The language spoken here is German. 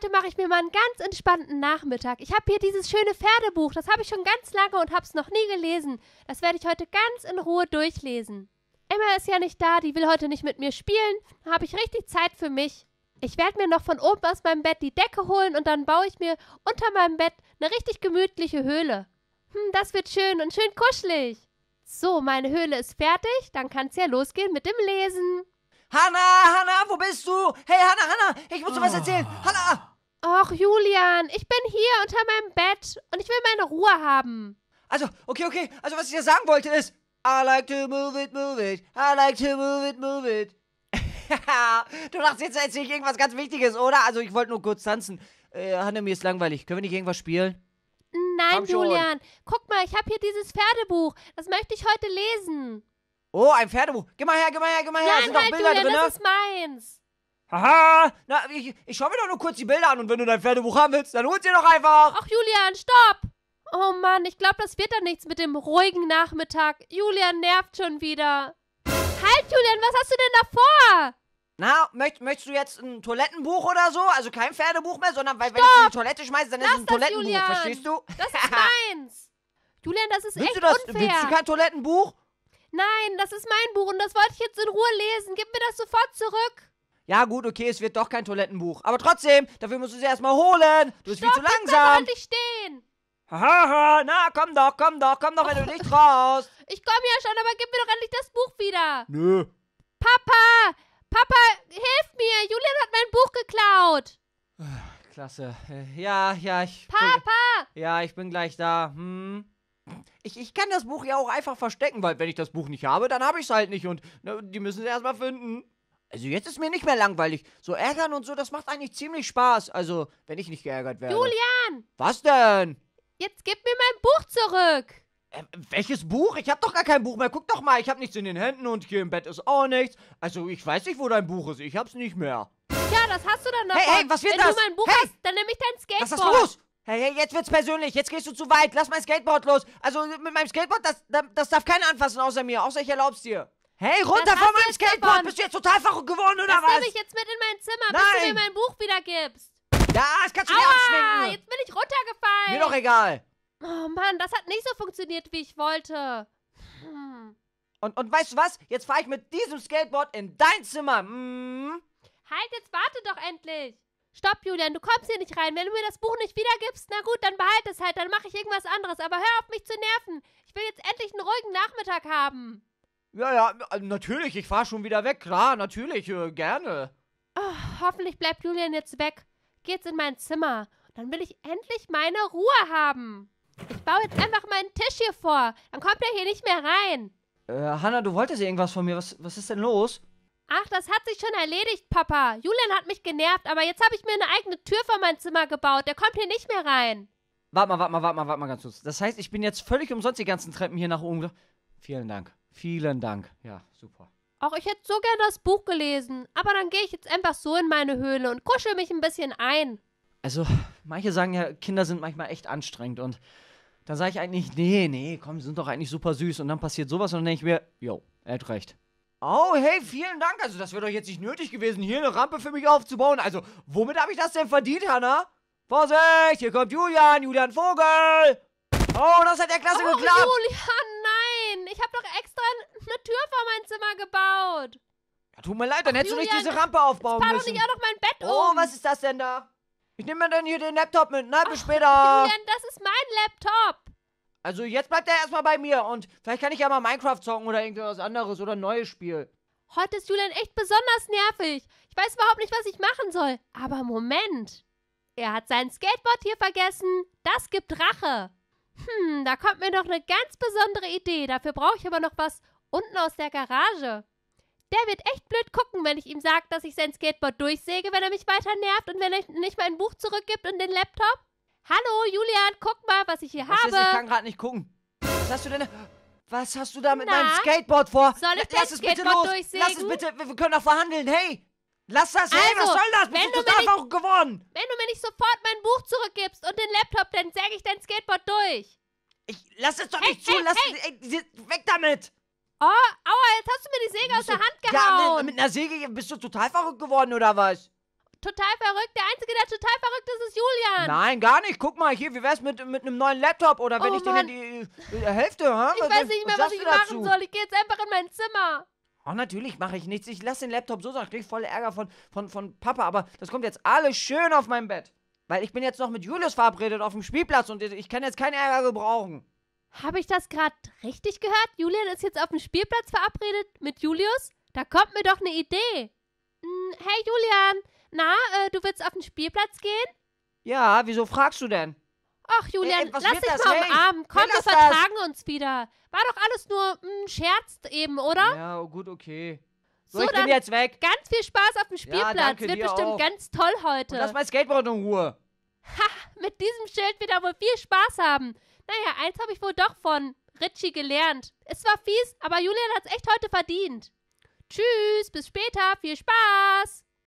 heute mache ich mir mal einen ganz entspannten Nachmittag. Ich habe hier dieses schöne Pferdebuch, das habe ich schon ganz lange und habe es noch nie gelesen. Das werde ich heute ganz in Ruhe durchlesen. Emma ist ja nicht da, die will heute nicht mit mir spielen. Da habe ich richtig Zeit für mich. Ich werde mir noch von oben aus meinem Bett die Decke holen und dann baue ich mir unter meinem Bett eine richtig gemütliche Höhle. Hm, das wird schön und schön kuschelig. So, meine Höhle ist fertig, dann kann es ja losgehen mit dem Lesen. Hanna, Hanna, wo bist du? Hey, Hanna, Hanna, ich muss dir was erzählen. Ah. Hanna! Och, Julian, ich bin hier unter meinem Bett und ich will meine Ruhe haben. Also, okay, okay. Also, was ich dir sagen wollte ist, I like to move it, move it. I like to move it, move it. du dachtest jetzt erzähle ich irgendwas ganz Wichtiges, oder? Also, ich wollte nur kurz tanzen. Äh, Hanna, mir ist langweilig. Können wir nicht irgendwas spielen? Nein, Julian. Guck mal, ich habe hier dieses Pferdebuch. Das möchte ich heute lesen. Oh, ein Pferdebuch. Geh mal her, geh mal her, geh mal her. Nein, sind halt, doch Bilder Julian, drin. Das ist meins. Haha, na, ich, ich schau mir doch nur kurz die Bilder an und wenn du dein Pferdebuch haben willst, dann hol's dir doch einfach. Ach, Julian, stopp. Oh Mann, ich glaube, das wird dann nichts mit dem ruhigen Nachmittag. Julian nervt schon wieder. Halt, Julian, was hast du denn da vor? Na, möcht, möchtest du jetzt ein Toilettenbuch oder so? Also kein Pferdebuch mehr, sondern weil, wenn ich es in die Toilette schmeiße, dann Lass ist es ein Toilettenbuch, das, verstehst du? Das ist meins. Julian, das ist willst echt du das, unfair. Willst du kein Toilettenbuch? Nein, das ist mein Buch und das wollte ich jetzt in Ruhe lesen. Gib mir das sofort zurück. Ja, gut, okay, es wird doch kein Toilettenbuch. Aber trotzdem, dafür musst du es erstmal holen. Du bist viel zu langsam. Halt ich stehen. Haha, na komm doch, komm doch, komm doch, wenn du nicht raus. Ich komme ja schon, aber gib mir doch endlich das Buch wieder. Nö. Papa, Papa, hilf mir. Julian hat mein Buch geklaut. Klasse. Äh, ja, ja, ich. Papa! Bin, ja, ich bin gleich da. Hm ich, ich kann das Buch ja auch einfach verstecken, weil wenn ich das Buch nicht habe, dann habe ich es halt nicht und na, ne, die müssen es erstmal finden. Also jetzt ist mir nicht mehr langweilig. So ärgern und so, das macht eigentlich ziemlich Spaß. Also, wenn ich nicht geärgert werde. Julian! Was denn? Jetzt gib mir mein Buch zurück. Ähm, welches Buch? Ich hab doch gar kein Buch mehr. Guck doch mal, ich hab nichts in den Händen und hier im Bett ist auch nichts. Also, ich weiß nicht, wo dein Buch ist. Ich hab's nicht mehr. Ja, das hast du dann noch. Hey, hey, was wird Wenn das? Wenn du mein Buch hey! hast, dann nehme ich dein Skateboard. Was ist los? Hey, hey, jetzt wird's persönlich. Jetzt gehst du zu weit. Lass mein Skateboard los. Also mit meinem Skateboard, das, das darf keiner anfassen außer mir. Außer ich erlaub's dir. Hey, runter von meinem Skateboard. Bist du jetzt total verrückt geworden oder das was? Das nehme ich jetzt mit in mein Zimmer, Nein. bis du mir mein Buch wiedergibst. Ja, das kannst du Aua, dir abschminken. jetzt bin ich runtergefallen. Mir doch egal. Oh Mann, das hat nicht so funktioniert, wie ich wollte. Hm. Und, und weißt du was? Jetzt fahre ich mit diesem Skateboard in dein Zimmer. Hm. Halt, jetzt warte doch endlich. Stopp, Julian, du kommst hier nicht rein. Wenn du mir das Buch nicht wiedergibst, na gut, dann behalte es halt, dann mache ich irgendwas anderes. Aber hör auf mich zu nerven. Ich will jetzt endlich einen ruhigen Nachmittag haben. Ja, ja, äh, natürlich, ich fahre schon wieder weg, klar, natürlich, äh, gerne. Oh, hoffentlich bleibt Julian jetzt weg. Geht's in mein Zimmer. Dann will ich endlich meine Ruhe haben. Ich baue jetzt einfach meinen Tisch hier vor. Dann kommt er hier nicht mehr rein. Äh, Hanna, du wolltest irgendwas von mir. Was, was ist denn los? Ach, das hat sich schon erledigt, Papa. Julian hat mich genervt, aber jetzt habe ich mir eine eigene Tür vor mein Zimmer gebaut. Der kommt hier nicht mehr rein. Warte mal, warte mal, warte mal, warte mal ganz kurz. Das heißt, ich bin jetzt völlig umsonst die ganzen Treppen hier nach oben. Vielen Dank. Vielen Dank. Ja, super. Auch ich hätte so gern das Buch gelesen, aber dann gehe ich jetzt einfach so in meine Höhle und kuschel mich ein bisschen ein. Also, manche sagen ja, Kinder sind manchmal echt anstrengend und dann sage ich eigentlich, nee, nee, komm, sind doch eigentlich super süß und dann passiert sowas und dann denke ich mir, jo, er hat recht. Oh, hey, vielen Dank. Also, das wäre doch jetzt nicht nötig gewesen, hier eine Rampe für mich aufzubauen. Also, womit habe ich das denn verdient, Hanna? Vorsicht, hier kommt Julian, Julian Vogel. Oh, das hat ja Klasse oh, geklappt. Julian, nein. Ich habe doch extra eine Tür vor mein Zimmer gebaut. Ja, tut mir leid, dann Ach, hättest Julian, du nicht diese Rampe aufbauen müssen. Ich doch nicht auch noch mein Bett oh, um. Oh, was ist das denn da? Ich nehme mir dann hier den Laptop mit. Na, bis später. Julian, das ist mein Laptop. Also jetzt bleibt er erstmal bei mir und vielleicht kann ich ja mal Minecraft zocken oder irgendwas anderes oder ein neues Spiel. Heute ist Julian echt besonders nervig. Ich weiß überhaupt nicht, was ich machen soll. Aber Moment. Er hat sein Skateboard hier vergessen. Das gibt Rache. Hm, da kommt mir noch eine ganz besondere Idee. Dafür brauche ich aber noch was unten aus der Garage. Der wird echt blöd gucken, wenn ich ihm sage, dass ich sein Skateboard durchsäge, wenn er mich weiter nervt und wenn er nicht mein Buch zurückgibt und den Laptop. Hallo, Julian, guck mal, was ich hier was habe. Ist, ich kann gerade nicht gucken. Was hast du denn? Was hast du da mit Na? meinem Skateboard vor? Soll ich Lass es bitte los. Lass es bitte. Wir können doch verhandeln. Hey, Lass das, also, hey, was also, soll das? Bist wenn du total nicht, geworden? Wenn du mir nicht sofort mein Buch zurückgibst und den Laptop, dann säge ich dein Skateboard durch. Ich lass es doch hey, nicht hey, zu, lass hey. ey, weg damit! Oh, aua, jetzt hast du mir die Säge aus der Hand gehauen. Ja, mit, mit, einer Säge bist du total verrückt geworden, oder was? total verrückt. Der Einzige, der total verrückt ist, ist Julian. Nein, gar nicht. Guck mal hier, wie wär's mit, mit einem neuen Laptop oder wenn oh, ich Mann. denen die, die äh, äh, Hälfte, hä? Ich was, weiß nicht mehr, was, was ich machen dazu? soll. Ich gehe jetzt einfach in mein Zimmer. Oh, natürlich mache ich nichts. Ich lasse den Laptop so, sonst krieg ich voll Ärger von, von, von Papa. Aber das kommt jetzt alles schön auf mein Bett. Weil ich bin jetzt noch mit Julius verabredet auf dem Spielplatz und ich kann jetzt keinen Ärger gebrauchen. Habe ich das gerade richtig gehört? Julian ist jetzt auf dem Spielplatz verabredet mit Julius? Da kommt mir doch eine Idee. Hm, hey Julian, na, äh, du willst auf den Spielplatz gehen? Ja, wieso fragst du denn? Ach, Julian, Ey, lass dich mal hey, umarmen. Komm, wir vertragen das? uns wieder. War doch alles nur ein Scherz eben, oder? Ja, oh, gut, okay. So, so ich bin jetzt weg. Ganz viel Spaß auf dem Spielplatz. Ja, danke, Wird bestimmt auch. ganz toll heute. Und lass mein Skateboard in Ruhe. Ha, mit diesem Schild wieder wohl viel Spaß haben. Naja, eins habe ich wohl doch von Richie gelernt. Es war fies, aber Julian hat es echt heute verdient. Tschüss, bis später, viel Spaß.